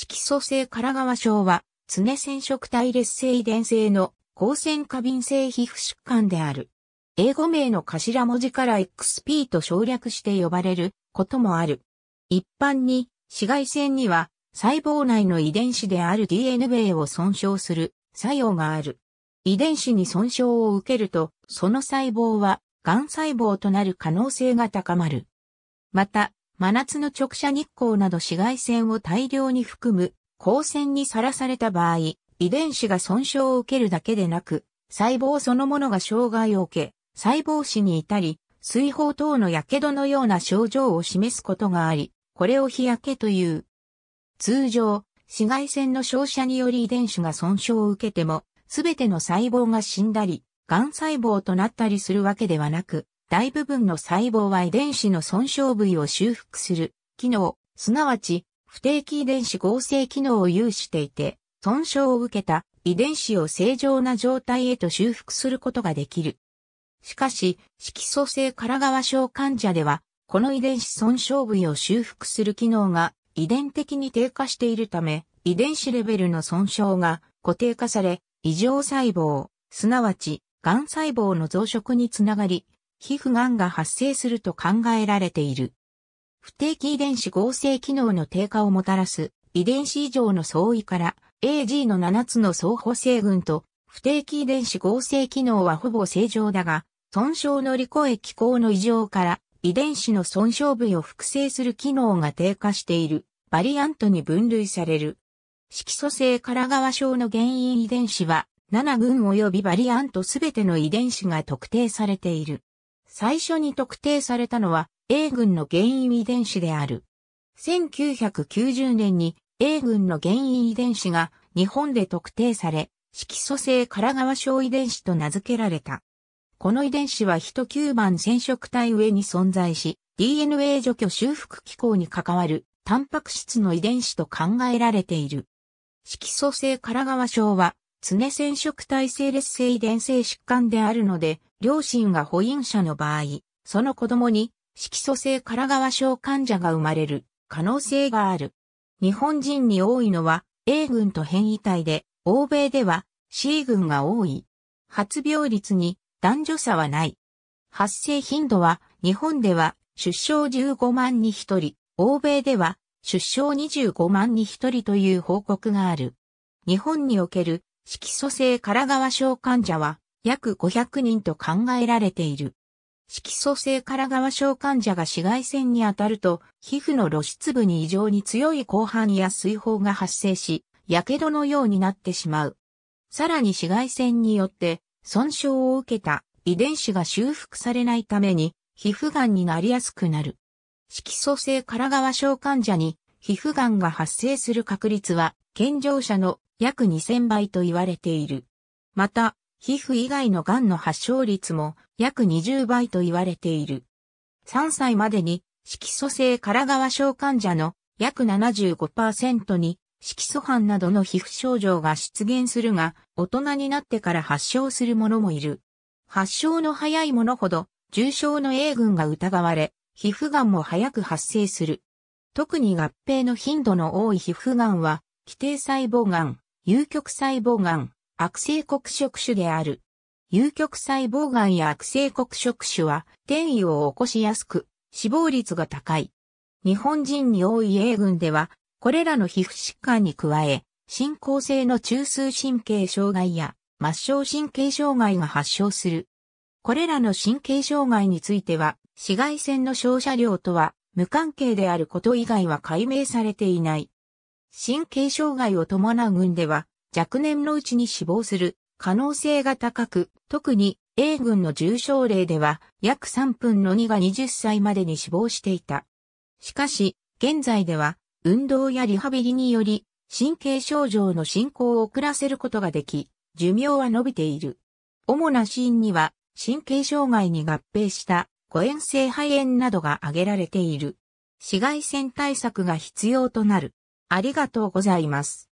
色素性ガワ症は、常染色体劣性遺伝性の抗線過敏性皮膚疾患である。英語名の頭文字から XP と省略して呼ばれることもある。一般に紫外線には細胞内の遺伝子である DNA を損傷する作用がある。遺伝子に損傷を受けると、その細胞は癌細胞となる可能性が高まる。また、真夏の直射日光など紫外線を大量に含む光線にさらされた場合、遺伝子が損傷を受けるだけでなく、細胞そのものが障害を受け、細胞死に至り、水泡等の火傷のような症状を示すことがあり、これを日焼けという。通常、紫外線の照射により遺伝子が損傷を受けても、すべての細胞が死んだり、癌細胞となったりするわけではなく、大部分の細胞は遺伝子の損傷部位を修復する機能、すなわち不定期遺伝子合成機能を有していて、損傷を受けた遺伝子を正常な状態へと修復することができる。しかし、色素性ガワ症患者では、この遺伝子損傷部位を修復する機能が遺伝的に低下しているため、遺伝子レベルの損傷が固定化され、異常細胞、すなわち、癌細胞の増殖につながり、皮膚癌が発生すると考えられている。不定期遺伝子合成機能の低下をもたらす遺伝子異常の相違から AG の7つの相補成群と不定期遺伝子合成機能はほぼ正常だが、損傷のリコエ機構の異常から遺伝子の損傷部位を複製する機能が低下しているバリアントに分類される。色素性カラガワ症の原因遺伝子は7群及びバリアントすべての遺伝子が特定されている。最初に特定されたのは A 群の原因遺伝子である。1990年に A 群の原因遺伝子が日本で特定され、色素性カラガワ症遺伝子と名付けられた。この遺伝子は人9番染色体上に存在し、DNA 除去修復機構に関わるタンパク質の遺伝子と考えられている。色素性カラガワ症は常染色体性劣性遺伝性疾患であるので、両親が保飲者の場合、その子供に色素性カラガワ症患者が生まれる可能性がある。日本人に多いのは A 群と変異体で、欧米では C 群が多い。発病率に男女差はない。発生頻度は日本では出生15万に1人、欧米では出生25万に1人という報告がある。日本における色素性カラガワ症患者は約500人と考えられている。色素性からワ症患者が紫外線に当たると、皮膚の露出部に異常に強い広範や水泡が発生し、火傷のようになってしまう。さらに紫外線によって、損傷を受けた遺伝子が修復されないために、皮膚癌になりやすくなる。色素性からワ症患者に、皮膚癌が発生する確率は、健常者の約2000倍と言われている。また、皮膚以外の癌の発症率も約20倍と言われている。3歳までに色素性から側症患者の約75%に色素斑などの皮膚症状が出現するが、大人になってから発症する者もいる。発症の早い者ほど重症の A 群が疑われ、皮膚癌も早く発生する。特に合併の頻度の多い皮膚癌は、基底細胞癌、有極細胞癌、悪性黒色種である。有極細胞癌や悪性黒色種は転移を起こしやすく、死亡率が高い。日本人に多い A 群では、これらの皮膚疾患に加え、進行性の中枢神経障害や末梢神経障害が発症する。これらの神経障害については、紫外線の照射量とは無関係であること以外は解明されていない。神経障害を伴う群では、若年のうちに死亡する可能性が高く、特に A 軍の重症例では約3分の2が20歳までに死亡していた。しかし、現在では運動やリハビリにより神経症状の進行を遅らせることができ、寿命は伸びている。主な死因には神経障害に合併した誤嚥性肺炎などが挙げられている。紫外線対策が必要となる。ありがとうございます。